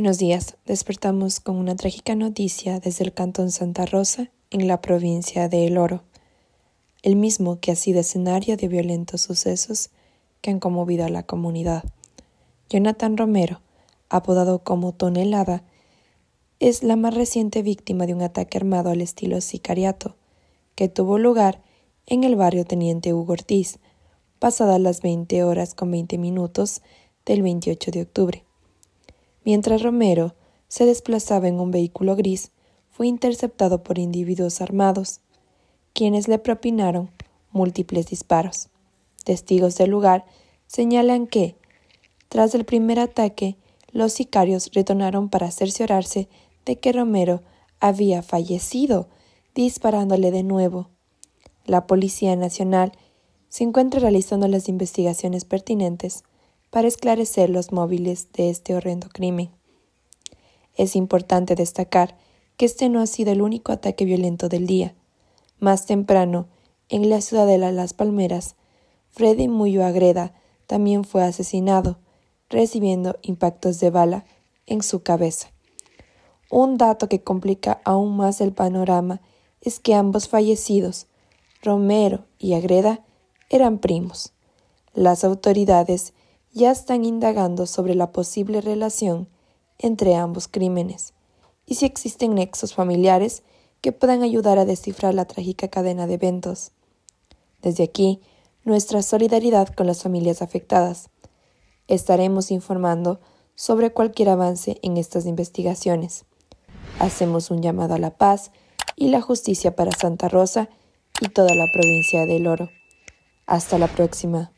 Buenos días. Despertamos con una trágica noticia desde el Cantón Santa Rosa, en la provincia de El Oro, el mismo que ha sido escenario de violentos sucesos que han conmovido a la comunidad. Jonathan Romero, apodado como Tonelada, es la más reciente víctima de un ataque armado al estilo sicariato, que tuvo lugar en el barrio Teniente Hugo Ortiz, pasadas las 20 horas con 20 minutos del 28 de octubre Mientras Romero se desplazaba en un vehículo gris, fue interceptado por individuos armados, quienes le propinaron múltiples disparos. Testigos del lugar señalan que, tras el primer ataque, los sicarios retornaron para cerciorarse de que Romero había fallecido, disparándole de nuevo. La Policía Nacional se encuentra realizando las investigaciones pertinentes para esclarecer los móviles de este horrendo crimen. Es importante destacar que este no ha sido el único ataque violento del día. Más temprano, en la ciudadela Las Palmeras, Freddy Muyo Agreda también fue asesinado, recibiendo impactos de bala en su cabeza. Un dato que complica aún más el panorama es que ambos fallecidos, Romero y Agreda, eran primos. Las autoridades ya están indagando sobre la posible relación entre ambos crímenes y si existen nexos familiares que puedan ayudar a descifrar la trágica cadena de eventos. Desde aquí, nuestra solidaridad con las familias afectadas. Estaremos informando sobre cualquier avance en estas investigaciones. Hacemos un llamado a la paz y la justicia para Santa Rosa y toda la provincia del Oro. Hasta la próxima.